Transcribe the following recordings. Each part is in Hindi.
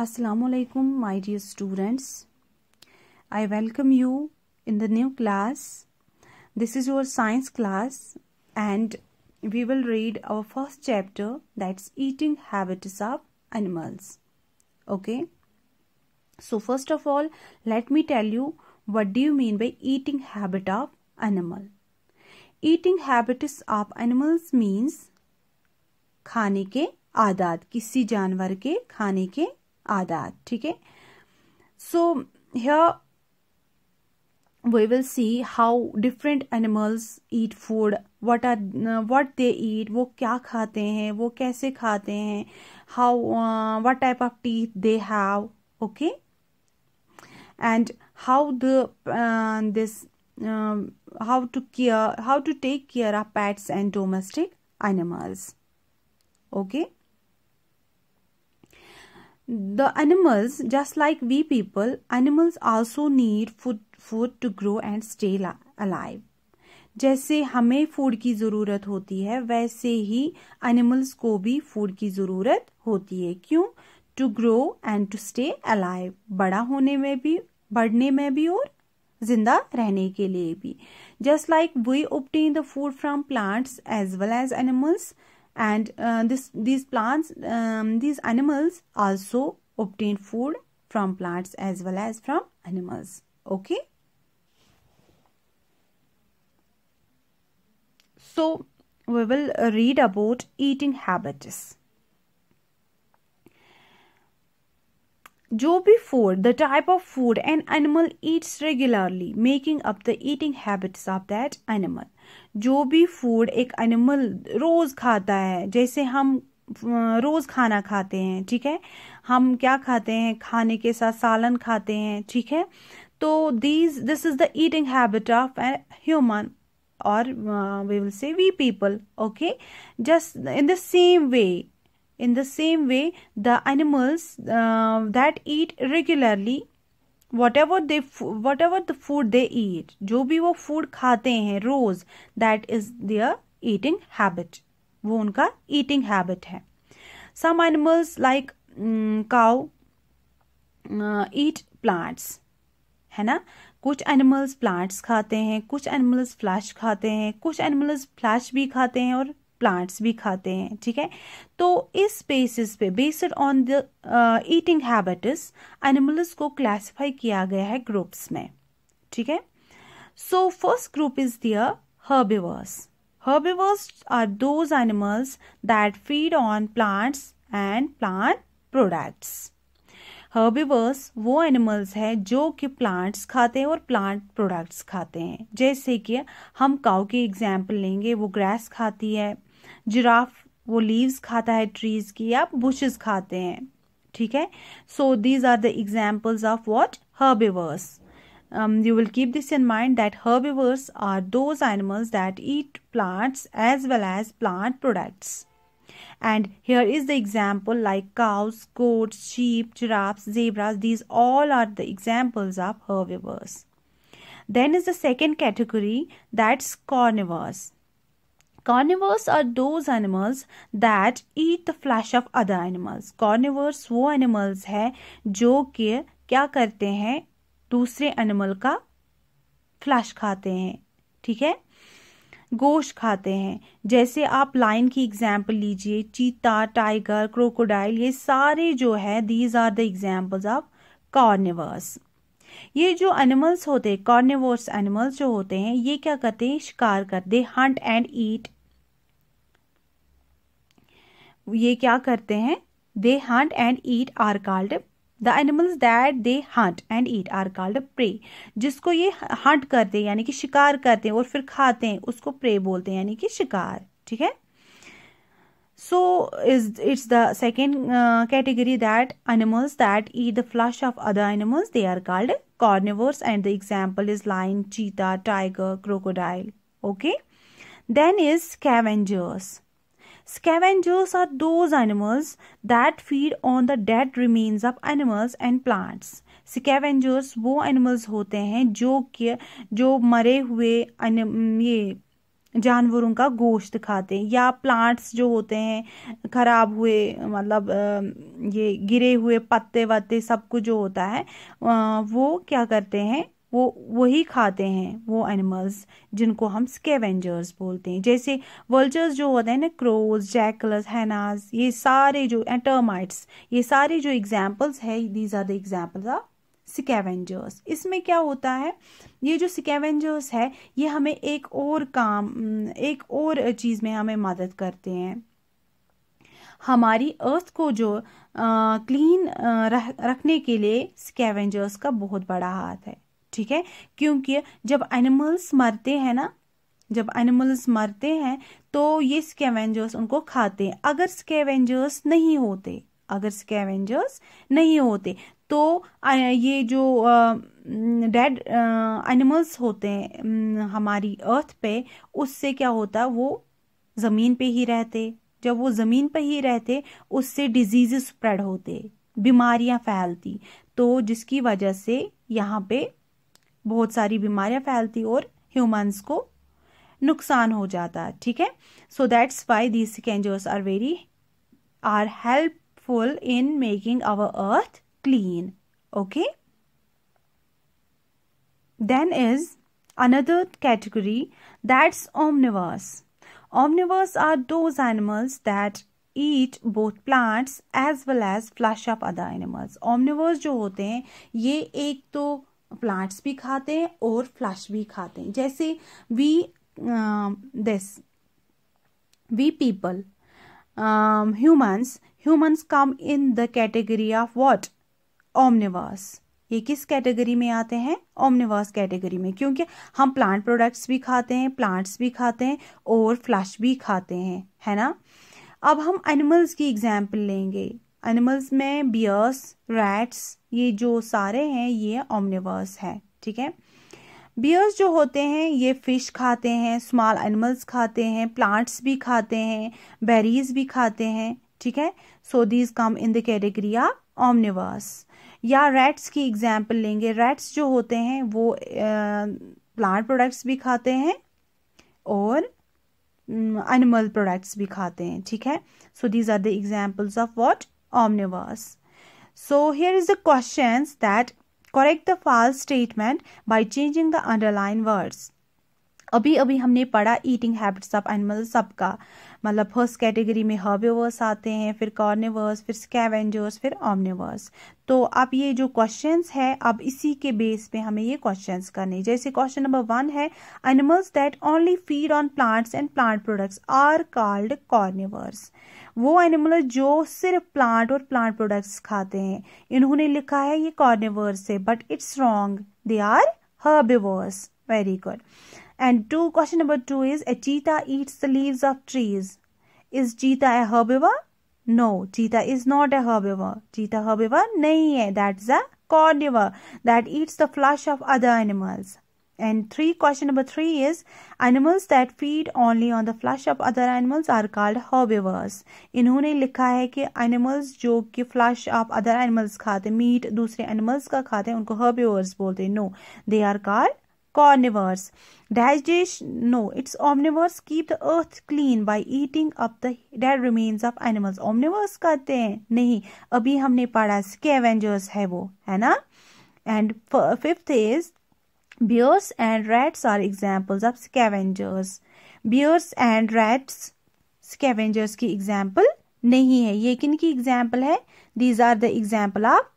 Assalamu alaikum my dear students. I welcome you in the new class. This is your science class and we will read our first chapter that's eating habits of animals. Okay. So first of all let me tell you what do you mean by eating habit of animal. Eating habits of animals means खाने के आदत किसी जानवर के खाने के आधा ठीक है so here we will see how different animals eat food what are what they eat वो क्या खाते हैं वो कैसे खाते हैं how what type of teeth they have okay and how the this how to care how to take care of pets and domestic animals okay the animals just like we people animals also need food food to grow and stay alive जैसे हमें फूड की ज़रूरत होती है वैसे ही एनिमल्स को भी फूड की ज़रूरत होती है क्यों to grow and to stay alive बड़ा होने में भी बढ़ने में भी और जिंदा रहने के लिए भी just like we obtain the food from plants as well as animals and uh, this these plants um, these animals also obtain food from plants as well as from animals okay so we will read about eating habits जो भी food the type of food an animal eats regularly making up the eating habits of that animal जो भी फूड एक एनिमल रोज खाता है जैसे हम रोज खाना खाते हैं ठीक है हम क्या खाते हैं खाने के साथ सालन खाते हैं ठीक है तो these this is the eating habit of a human और we will say we people okay just in the same way In the same way, the animals uh, that eat regularly whatever they whatever the food they eat jo bhi wo food khate hain रोज that is their eating habit wo unka eating habit hai some animals like um, cow uh, eat plants है ना कुछ एनिमल्स प्लांट्स खाते हैं कुछ एनिमल्स फ्लैश खाते हैं कुछ एनिमल्स फ्लैश भी खाते हैं और प्लांट्स भी खाते हैं ठीक है तो इस बेसिस पे based on the eating habits animals को क्लासिफाई किया गया है ग्रुप्स में ठीक है so first group is there herbivores herbivores are those animals that feed on plants and plant products herbivores वो एनिमल्स है जो कि प्लांट्स खाते हैं और प्लांट प्रोडक्ट्स खाते हैं जैसे कि हम काउ की एग्जाम्पल लेंगे वो ग्रास खाती है Giraffe, वो लीव्स खाता है ट्रीज की या बुशेस खाते हैं ठीक है so these are herbivores. Um, you will keep this in mind that herbivores are those animals that eat plants as well as plant products. And here is the example like cows, goats, sheep, giraffes, zebras, these all are the examples of herbivores. Then is the second category that's carnivores. Carnivores are those animals that eat the flesh of other animals carnivores वो एनिमल्स है जो कि क्या करते हैं दूसरे एनिमल का फ्लैश खाते हैं ठीक है गोश्त खाते हैं जैसे आप लाइन की एग्जाम्पल लीजिए चीता टाइगर क्रोकोडाइल ये सारे जो है these are the examples of carnivores ये जो एनिमल्स होते हैं कॉर्निवर्स एनिमल्स जो होते हैं ये क्या करते हैं शिकार करते हंट एंड ईट ये क्या करते हैं they hunt and eat are called the animals that they hunt and eat are called prey जिसको ये हंट करते हैं यानी कि शिकार करते हैं और फिर खाते हैं उसको प्रे बोलते हैं यानी कि शिकार ठीक है so is it's the second category that animals that eat the flesh of other animals they are called carnivores and the example is lion cheetah tiger crocodile okay then is scavengers Scavengers are those animals that feed on the dead remains of animals and plants. Scavengers वो एनिमल्स होते हैं जो कि जो मरे हुए ये जानवरों का गोश्त खाते हैं या प्लांट्स जो होते हैं खराब हुए मतलब ये गिरे हुए पत्ते वत्ते सब कुछ जो होता है वो क्या करते हैं वो वही खाते हैं वो एनिमल्स जिनको हम स्केवेंजर्स बोलते हैं जैसे वर्ल्चर्स जो होते हैं ना क्रोज जैकलस हैनाज ये सारे जो एटर्माइट्स ये सारे जो एग्जाम्पल्स है these are the examples of scavengers इसमें क्या होता है ये जो सिकेवेंजर्स है ये हमें एक और काम एक और चीज़ में हमें मदद करते हैं हमारी अर्थ को जो क्लीन रखने के लिए स्केवेंजर्स का बहुत बड़ा हाथ है ठीक है क्योंकि जब एनिमल्स मरते हैं ना जब एनिमल्स मरते हैं तो ये स्केवेंजर्स उनको खाते हैं अगर स्केवेंजर्स नहीं होते अगर स्केवेंजर्स नहीं होते तो ये जो डेड एनिमल्स होते हैं हमारी अर्थ पे उससे क्या होता वो ज़मीन पे ही रहते जब वो ज़मीन पे ही रहते उससे डिजीज स्प्रेड होते बीमारियां फैलती तो जिसकी वजह से यहाँ पे बहुत सारी बीमारियां फैलती और ह्यूमंस को नुकसान हो जाता ठीक है so that's why the scavengers are very are helpful in making our earth clean okay then is another category that's omnivores omnivores are those animals that eat both plants as well as flesh of other animals omnivores जो होते हैं ये एक तो प्लांट्स भी खाते हैं और फ्लश भी खाते हैं जैसे we this we people humans humans come in the category of what omnivores ये किस कैटेगरी में आते हैं ओमनिवास कैटेगरी में क्योंकि हम प्लांट प्रोडक्ट्स भी खाते हैं प्लांट्स भी खाते हैं और फ्लश भी खाते हैं है ना अब हम एनिमल्स की एग्जाम्पल लेंगे एनिमल्स में बियर्स रैट्स ये जो सारे हैं ये ऑमनिवर्स है ठीक है बियर्स जो होते हैं ये फिश खाते हैं स्मॉल एनिमल्स खाते हैं प्लांट्स भी खाते हैं बेरीज भी खाते हैं ठीक है so these come in the category of omnivores या रैट्स की एग्जाम्पल लेंगे रैट्स जो होते हैं वो प्लांट uh, प्रोडक्ट्स भी खाते हैं और एनिमल प्रोडक्ट्स भी खाते हैं ठीक है so these are the examples of what omnivores. So here is the questions that correct the false statement by changing the underlying words. अभी अभी हमने पढ़ा eating habits of animals सबका मतलब फर्स्ट कैटेगरी में हर्बिवर्स आते हैं फिर कॉर्निवर्स फिर स्कैवेंजर्स फिर ऑमनिवर्स तो अब ये जो क्वेश्चंस है अब इसी के बेस पे हमें ये क्वेश्चंस करने जैसे क्वेश्चन नंबर वन है animals that only feed on plants and plant products are called carnivores वो एनिमल जो सिर्फ प्लांट और प्लांट प्रोडक्ट्स खाते हैं इन्होंने लिखा है ये कॉर्निवर्स है but it's wrong they are herbivores very good And two, question number two is a cheetah eats the leaves of trees. Is cheetah a herbivore? No, cheetah is not a herbivore. Cheetah herbivore नहीं है. That's a carnivore that eats the flesh of other animals. And three, question number three is animals that feed only on the flesh of other animals are called herbivores. इन्होंने लिखा है कि animals जो कि flesh of other animals खाते meat दूसरे animals का खाते उनको herbivores बोलते हैं. No, they are called carnivores डाइजेश no it's omnivores keep the earth clean by eating up the dead remains of animals omnivores कहते हैं नहीं अभी हमने पढ़ा स्केवेंजर्स है वो है ना and fifth is bears and rats are examples of scavengers bears and rats scavengers की एग्जाम्पल नहीं है ये किन की एग्जाम्पल है these are the example of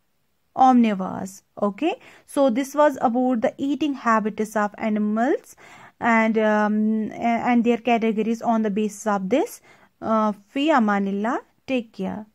omnivores okay so this was about the eating habits of animals and um, and their categories on the basis of this uh, Fia Manila take care